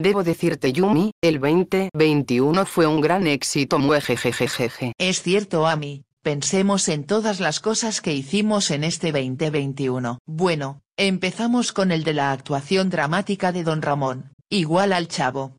Debo decirte Yumi, el 2021 fue un gran éxito muejejejejeje. Es cierto Ami, pensemos en todas las cosas que hicimos en este 2021. Bueno, empezamos con el de la actuación dramática de Don Ramón, igual al chavo.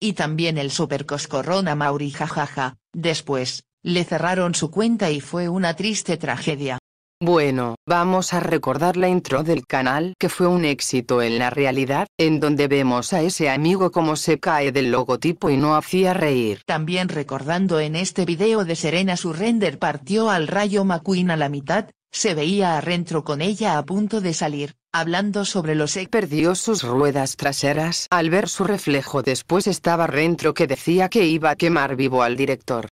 Y también el coscorrón a Mauri jajaja, después, le cerraron su cuenta y fue una triste tragedia. Bueno, vamos a recordar la intro del canal que fue un éxito en la realidad, en donde vemos a ese amigo como se cae del logotipo y no hacía reír. También recordando en este video de Serena su render partió al rayo McQueen a la mitad, se veía a Rentro con ella a punto de salir, hablando sobre los ex. perdió sus ruedas traseras. Al ver su reflejo después estaba Rentro que decía que iba a quemar vivo al director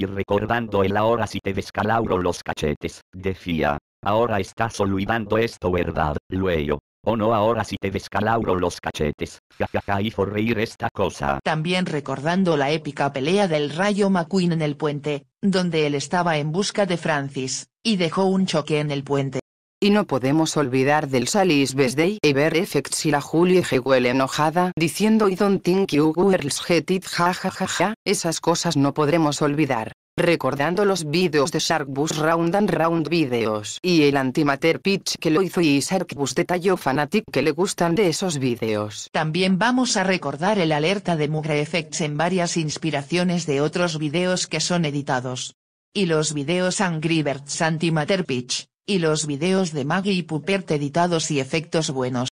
y recordando el ahora si te descalauro los cachetes, decía, ahora estás olvidando esto verdad, luego, o oh no ahora si te descalauro los cachetes, jajaja hizo reír esta cosa. También recordando la épica pelea del Rayo McQueen en el puente, donde él estaba en busca de Francis, y dejó un choque en el puente. Y no podemos olvidar del salis Best Day Ever Effects y la Julie Hewell enojada diciendo I don't think you girls get it jajajaja, esas cosas no podremos olvidar. Recordando los vídeos de Sharkbus Round and Round videos y el Antimatter Pitch que lo hizo y Sharkbus detalló Fanatic que le gustan de esos vídeos. También vamos a recordar el alerta de Mugre Effects en varias inspiraciones de otros videos que son editados. Y los videos Angry Birds Antimatter Pitch y los videos de Maggie y Pupert editados y efectos buenos.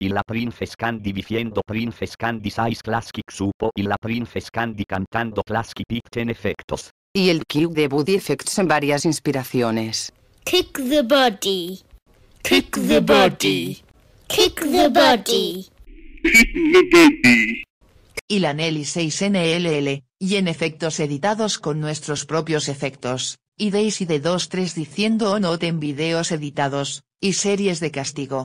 Y la Princess Candy diciendo Princess Candy size Classic Supo y la Princess Candy cantando Classic en efectos. Y el Kick de Body Effects en varias inspiraciones. Kick the body. Kick the body. Kick the body. Kick the body. Y la Nelly 6 NLL, y en efectos editados con nuestros propios efectos y Daisy de 2-3 diciendo o oh, no en videos editados, y series de castigo.